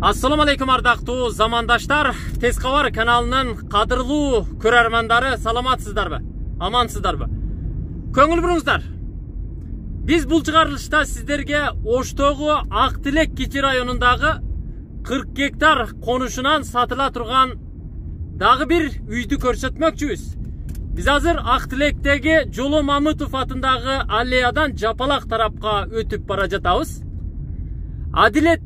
Ассаламу алейкум ардактуу замандаштар, Тез Хабар каналынын қадырлы көрөрмандары саламатсыздарбы амансыздарбы көңүл буруңуздар биз бул чыгарылышта бұл оштогу ак тилек кичи районундагы районындағы 40 гектар конушунан сатыла турган дагы бир үйдү көрсөтмөкчүбүз биз азыр тилектеги Жоло Мамытов атындагы аллеядан жапалак тарапка өтүп бара жатабыз. Адилет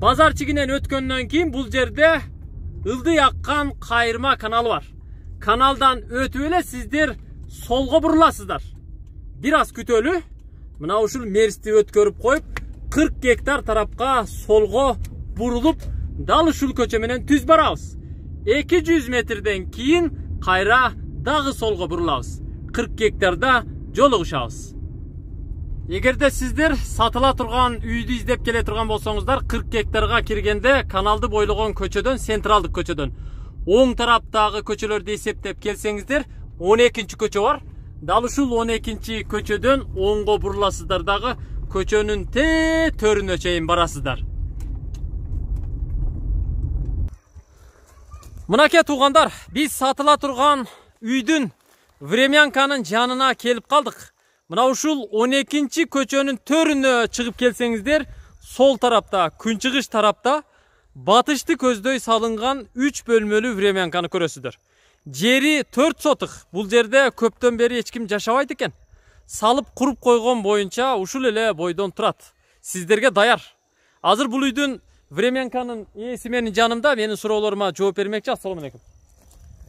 базар чигинен өткөндөн кийин бул жерде ылдый аккан кайырма каналы бар каналдан өтүп эле сиздер солго буруласыздар бир аз күтөлү мына ушул мерсти өткөрүп коюп 40 гектар тарапка солго бурулуп дал ушул көчө менен түз барабыз 200 метрден кийин кайра дагы солго бурулабыз 40 гектарда жолугушабыз Егерде сіздер сатыла тұрған үйді издеп келе тұрған болсаңыздар, 40 гектарга киргенде каналды бойлогон көчеден, централдык көчөдөн оң тараптағы көчөлөрдү есептеп келсеңіздер. 12 ші көчө бар дал ушул он экинчи көчөдөн оңго буруласыздар дагы көчөнүн тээ төрүнө чейин барасыздар мынакей туугандар биз сатыла тұрған үйдің времянканың жанына келіп қалдық мына ушул он экинчи көчөнүн төрүнө чыгып келсеңиздер сол тарапта күнчыгыш тарапта батышты көздөй салынган үч бөлмөлүү времянканы көрөсүздөр жери төрт сотық бұл жерде бери эч ким жашабайт экен салып құрып койгон боюнча ушул эле бойдон турат сиздерге даяр азыр бул үйдүн временканын ээси менин жанымда менин суроолорума жооп бермекчи ассалому алейкум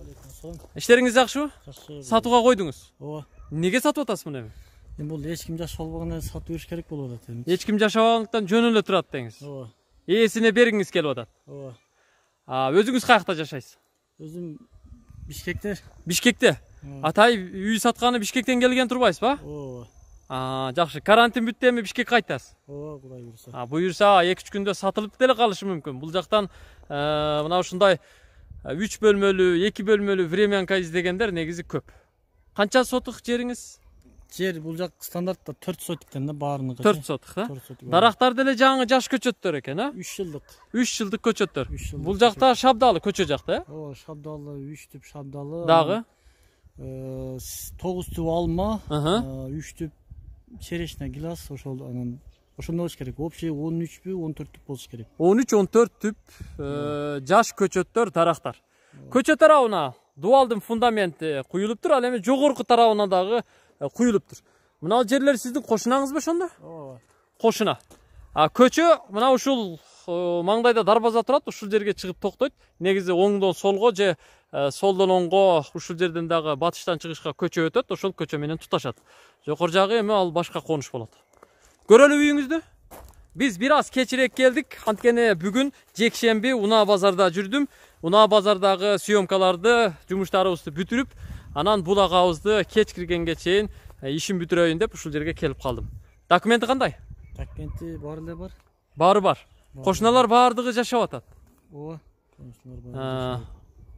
алейкум ассалам иштериңиз жакшыбы жакшы сатууга койдуңуз ооба эмнеге сатып атасыз муну эми эми бул ешким жашап албагандан сатып бериш керек болуп атат эми ешким жашап албагандыктан жөн эле турат деңиз ооба ээсине бергиңиз келип атат ооба өзүңүз каякта жашайсыз өзүм бишкекте бишкекте атай үй сатканы бишкектен келген турбайсызбы ооба жакшы карантин бүттү эми бишкекке кайтасыз ооба кудай буюрса буюрса эки үч күндө сатылып деле калышы мүмкүн бул жактан мына ушундай үч бөлмөлүү эки бөлмөлүү времянка издегендер негизи көп канча сотых жериңиз жер бул жак стандартта төрт экен да баарыныкы төрт сотык а? төрт сотик дарактар деле жаңы жаш көчөттөр экен а үч жылдык үч жылдык көчөттөр үч жылдык бул жакта шабдалы көчө жакта э ооба шабдалы үч түп шабдалы дагы э, тогуз түп алма э, үч түп черешня гилас ошол анан ошондой болуш керек общий он үчпү он түп болуш керек он үч он төрт түп э, жаш көчөттөр дарактар көчө тарабына дубалдын фундаменти куюлуп ал эми жогорку тарабына дагы құйылып тұр мынау жерлер сіздің қошынаңыз ба сонда ооба қошына а көчө мына ушул маңдайда дарбаза турат ушул жерге шығып токтойт негизи оңдон солго же солдон оңго ушул жерден дагы батыштан чыгышка көчө өтөт ошол көчө менен туташат жогору жагы эми ал башка конуш болот көрөлү үйүңүздү биз бир аз кечирээк келдик анткени бүгүн жекшемби унаа базарда жүрдүм унаа базардагы съемкаларды жумуштарыбызды бүтүрүп анан бул агабызды кеч киргенге чейин э, ишин бүтүрөйүн деп ушул жерге келип калдым документи кандай документи баары эле бар баары бар кошуналар баардыгы э, жашап атат ооба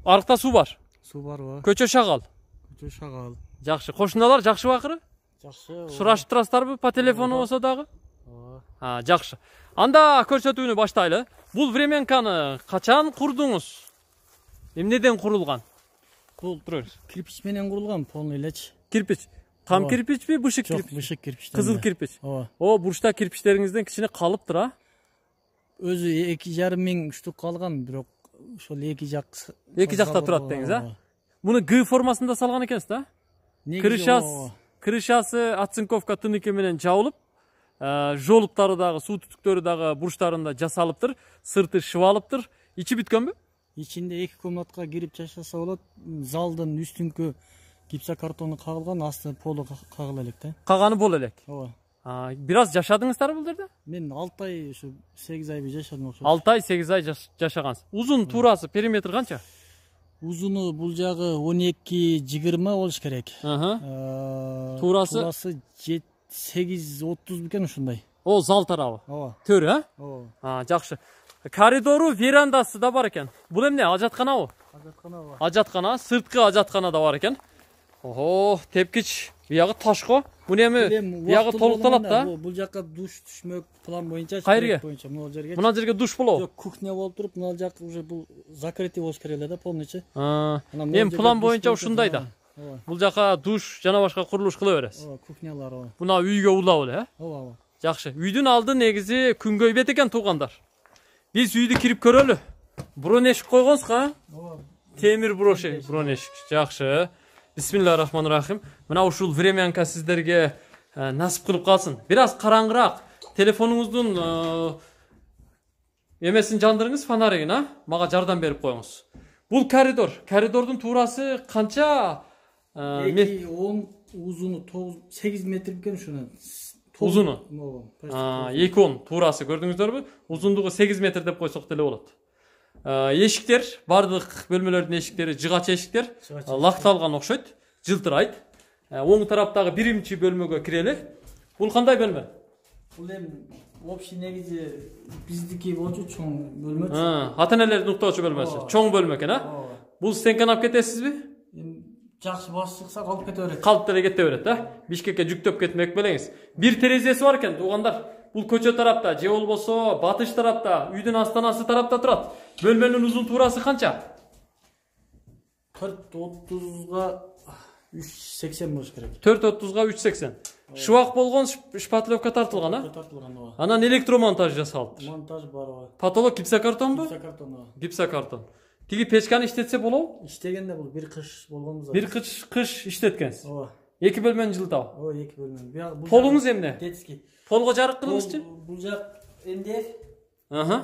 арыкта суу бар суу барбы көчө шагал көчө шагал жакшы кошуналар жакшыбы акыры жакшы сурашып турасыздарбы по телефону болсо дагы ооба жакшы анда көрсөтүүнү баштайлы бул временканы качан курдуңуз эмнеден курулган Бұл тұрар. Кирпичпенен құрылған полный леч. Кирпич. Там О. кирпич пе, бұшық кирпич? Жоқ, бұшық Қызыл кирпич. О. О, бұрышта кирпичтеріңізден кішіне қалып тұр, а? Өзі жарым мың штук қалған, бірақ сол екі жақ. Екі жақта тұрады дедіңіз а? Бұны Г формасында салған екенсіз, да? крышасы крышасы оцинковка тыныке менен жабылып э, жолыптары дағы, су түтіктері дағы бұрыштарында жасалып тұр, сырты шывалып тұр. Ичи бүткөн бе? ичинде эки комнатка кирип жашаса болот залдын үстүнкү гипсокартону кагылган асты полу кагыла элек да каганы боло элек ооба бир аз жашадыңыздарбы бул жерде мен алты ай ушу сегиз айбы жашадым окшойт алты ай сегиз ай жашагансыз узун туурасы периметр канча узуну бул жагы он эки жыйырма болуш керек э, туурасы туурасы сегиз отуз бекен ушундай о зал тарабы ооба төрү э ооба жакшы коридору верандасы да бар екен бұл эмне ажаткана го ажаткана бар ажаткана сырткы ажаткана да бар екен Охо, тепкич бұяғы таш қо? муну эми бұяғы толукталат да бұл жаққа душ түшмөк план бойынша кайерге боюнча мына жерге мына жерге душ болобу жок кухня болып тұрып мына жак уже бұл закрытый болуш керек эле да полныйчы эми план бойынша ушундай да бул жака душ жана башка курулуш кыла бересиз ооба кухнялар мына үйгө улап эле э ә? ооба ооба жакшы үйдүн алды негізі күнгөй бет экен туугандар Биз үйді кіріп көрөлү. Бурон эшик койгонсуз Темір Ооба. Темир бурон эшик. Жакшы. Рахим. Мына ушул времянка сиздерге насип кылып калсын. Бир аз караңгыраак телефонуңуздун эмесин жандырыңыз фонаригин, а? Мага жардам берип коюңуз. Бул коридор. Коридордун туурасы канча? 2 10 узуну 9 8 метр бекен ушуну узуну эки он туурасы көрдүңүздөрбү узундугу сегиз метр деп койсок деле болот эшиктер баардык бөлмөлөрдүн эшиктери жыгач эшиктер лакталган окшойт жылтырайт оң тараптагы биринчи бөлмөгө кирели бул кандай бөлмө бул эми общий негизи биздики болчу чоң бөлмөчү ата энелердин уктоочу бөлмөсү чоң бөлмө экен а бул стенканы алып кетесизби жақсы басы шықса қалып кете береді қалып деле кете береді да бишкекке жүктөп кетмек белеңиз бир терезеси бар экен туугандар бул көчө тарапта же болбосо батыш тарапта үйдүн астанасы тарапта турат бөлмөнүн туурасы канча төрт отузга үч сексен болуш керек төрт отузга үч сексен шыбак болгон шпатлевка тартылган а тартылган ооба анан электромонтаж жасалыптыр монтаж бар ооба потолок гипсокартонбу гипсокартон тиги печканы иштетсе болобу иштегенде бул бир кыш болгонбуз бир кыш кыш иштеткенсиз ооба эки бөлмөнү жылытабы ооба эки бөлмөнү полуңуз эмне детский полго жарык кылыңызчы бул жак мдф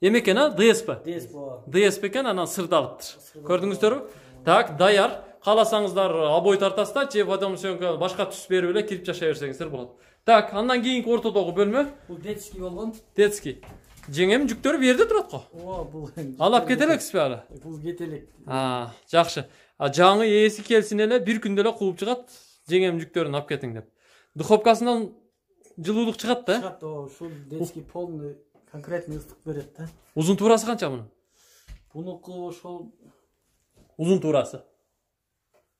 эме экен а дсп дсп ооба дсп экен анан сырдалыптыр көрдүңүздөрбү так даяр кааласаңыздар э, обой тартасыз да же потом башка түс берип эле кирип жашай берсеңиздер болот так андан кийинки ортодогу бөлмө бул детский болгон детский жеңем бул жерде турат го ооба бул ал алып кете элексизби аны бул кете элек жакшы жаңы ээси келсин эле бир күндө эле кууп чыгат жеңем жүктөрүн алып кетиң деп духовкасынан жылуулук чыгат да чыгат ооба ушул детский полный конкретный ыстык берет да узун туурасы канча мунун бунуку ошол узун туурасы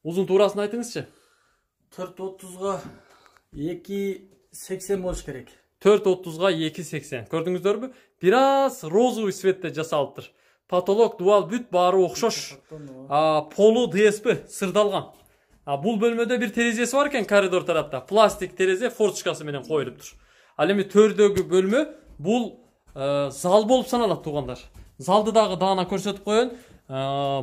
узун туурасын айтыңызчы төрт отузга эки сексен болуш керек төрт отузга эки сексен көрдүңүздөрбү бираз розовый цветте жасалыптыр потолок дубал бүт баары окшош полу дсп сырдалган бул бөлмөдө бир терезеси бар экен коридор тарапта пластик терезе форточкасы менен коюлуптур ал эми төрдөгү бөлмө бул ә, зал болуп саналат туугандар залды дагы даана көрсөтүп коеюн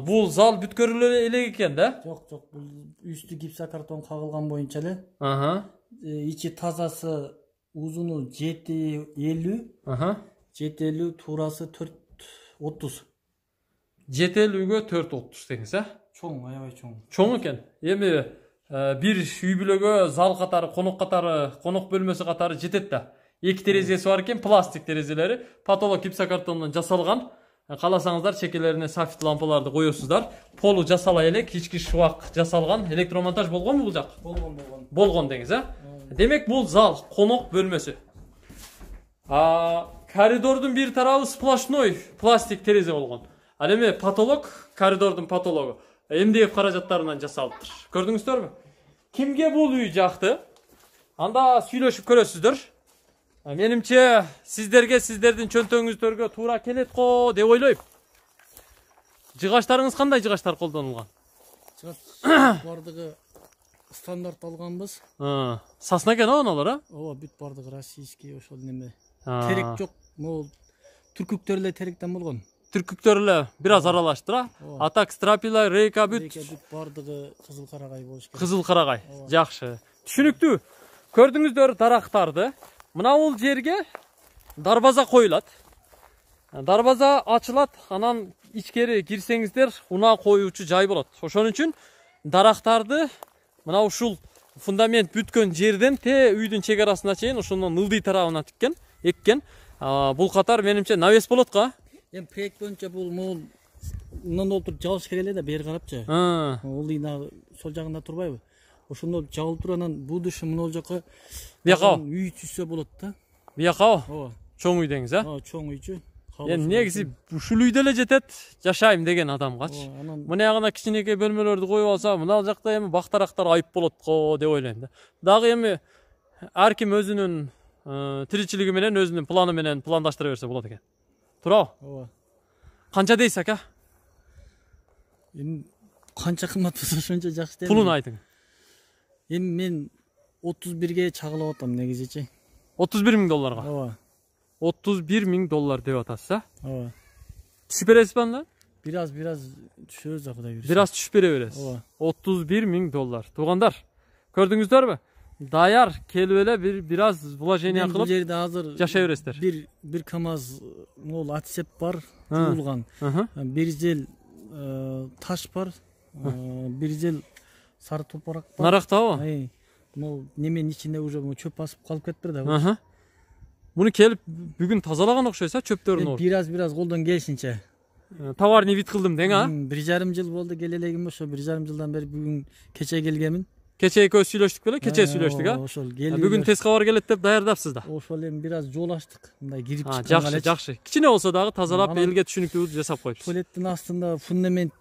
бул зал бүткөрүлө элек экен да жок жок бул үстү гипсокартон кагылган боюнча эле ә, ичи тазасы узуну жети элүү жетелүү туурасы төрт отуз жетелүүгө төрт отуз деңиз э чоң аябай чоң чоң экен эми бир үй бүлөгө зал катары конок катары конок бөлмөсү катары жетет да эки терезеси бар экен пластик терезелери потолок гипсокартондон жасалган кааласаңыздар чекелерине софит лампаларды коесуздар полу жасала элек ички шыбак жасалган электромонтаж болгонбу бул жак болгон болгон болгон деңиз э демек бул зал конок бөлмөсү коридордун бир тарабы сплошной пластик терезе болгон ал эми потолок коридордун потологу мдф каражаттарынан жасалыптыр көрдүңүздөрбү кимге бул үй жакты анда сүйлөшүп көрөсүздөр менимче сиздерге сиздердин чөнтөгүңүздөргө туура келет го деп ойлойм жыгачтарыңыз кандай жыгачтар колдонулган жыгач баардыгы стандарт алганбыз сосна экен а аналар э ооба бүт баардыгы российский ошол неме терек жок могул түркүктөр эле теректен болгон түркүктөр эле бир аз аралаштыр а а так страпила рейка бүт баардыгы кызыл карагай болуш керек кызыл карагай жакшы түшүнүктүү көрдүңүздөр дарактарды мына бул жерге дарбаза коюлат дарбаза ачылат анан ичкери кирсеңиздер унаа коюучу жай болот ошон үчүн дарактарды мына ушул фундамент бүткөн жерден те үйдүн чек арасына чейин ошондон ылдый тарабына тиккен еккен бұл қатар менімше навес болады ғой енді проект боюнча бул могул мынаны отырып жабылыш керек эле да бери карапчы ол дагы сол жагында турбайбы ошондо жабылып туруп анан будущий мына жака бияка үй түзсө болот да биякабы ооба чоң үй деңиз э ооба чоң үйчү эми негизи ушул үйдө эле жетет жашайм деген адамгачы анан жагына кичинекей бөлмөлөрдү коюп алса мына жакта эми бактарактар айып болот го деп ойлойм да дагы эми ар ким өзүнүн Э, тіршілігі менен өзүнүн планы менен пландаштыра берсе болот экен туурабы ооба канча дейсиз ака эми канча кымбат болсо ошончо жакшы дейм пулун айтың эми мен отуз бирге чагылып атам негизичи отуз бир миң долларга ооба отуз бир миң доллар деп атасыз а ооба түшүп бересизби анда бир аз бир аз түшөбүз да кудай буюрса бир аз түшүп бере бересиз ооба отуз бир миң доллар туугандар көрдүңүздөрбү даяр келіп эле бир бираз вложение кылып бул жерде азыр жашай бересиздер бир бир камаз могул отсеп бар жуулган бир жел таш бар бир жел сары топурак бар нарактабы могул неменин ичинде уже чөп басып калып кетип да муну келип бүгүн тазалаган окшойсу чөптөрүн ооруп бир аз бир аз колдон келишинче товарный вид кылдым дең а бир жарым жыл болду келе элегим ошо бир жарым жылдан бери бүгүн кече келгенмин kecha ekov suylashdik kecha suylashdik a ошол келип бүгүн tez кабар келет деп даярдапсыз да ошол эми бир аз жолаштык мындай кирип чыккан жакшы жакшы кичине болсо дагы тазалап элге түшүнүктүү жасап коюпсуз туалеттин астында фундамент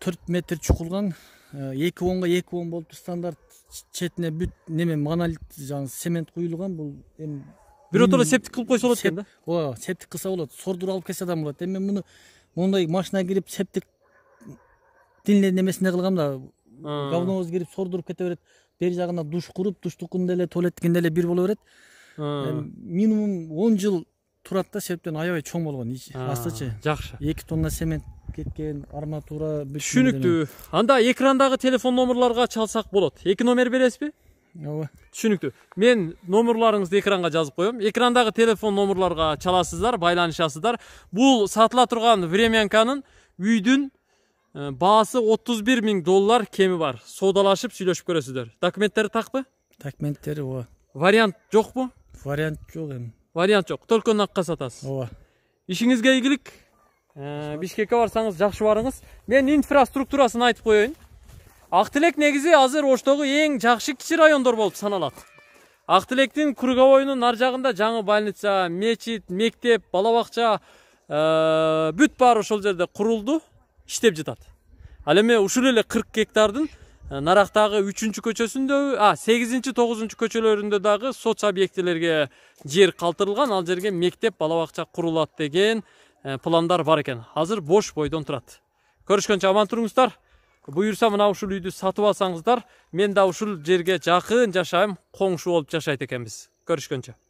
төрт метр чукулган эки онго эки он болуптур стандарт четине бүт неме монолит жанагы цемент куюлган бул эми биротоло септик кылып койсо болот экен да ооба септик кылса болот сордур алып келсе да болот эми мен муну моундай машина кирип септик тилине немесине кылгам да говнобуз кирип сордуруп кете берет бери жагына душ куруп душтукунда эле туалеттикинде эле бир боло берет минимум он жыл турат да себептен аябай чоң болгон астычы жакшы эки тонна цемент кеткен арматура түшүнүктүү анда экрандагы телефон номерларга чалсак болот эки номер бересизби ооба түшүнүктүү мен номерларыңызды экранга жазып коем экрандагы телефон номерларга чаласыздар байланышасыздар бул сатыла турган времянканын үйдүн баасы 31 миң доллар кеми бар соодалашып сүйлөшүп көрөсүздөр документтери такпы документтери ооба вариант жокпу вариант жок эми вариант жок только накка сатасыз ооба ишиңизге ийгилик бишкекке барсаңыз жакшы барыңыз мен инфраструктурасын айтып коеюн ак тилек негизи азыр оштогу эң жакшы кичи райондор болуп саналат ак тилектин круговойунун жагында жаңы больница мечит мектеп бала бакча бүт бар ошол жерде курулду иштеп жатат ал эми ушул эле кырк гектардын э, нарактагы үчүнчү көчөсүндөбү а сегизинчи тогузунчу көчөлөрүндө дагы соц объектилерге жер калтырылган ал жерге мектеп бала бакча курулат деген э, пландар бар экен азыр бош бойдон турат көрүшкөнчө аман туруңуздар буюрса мына ушул үйдү сатып алсаңыздар мен да ушул жерге жакын жашайм коңшу болуп жашайт экенбиз көрүшкөнчө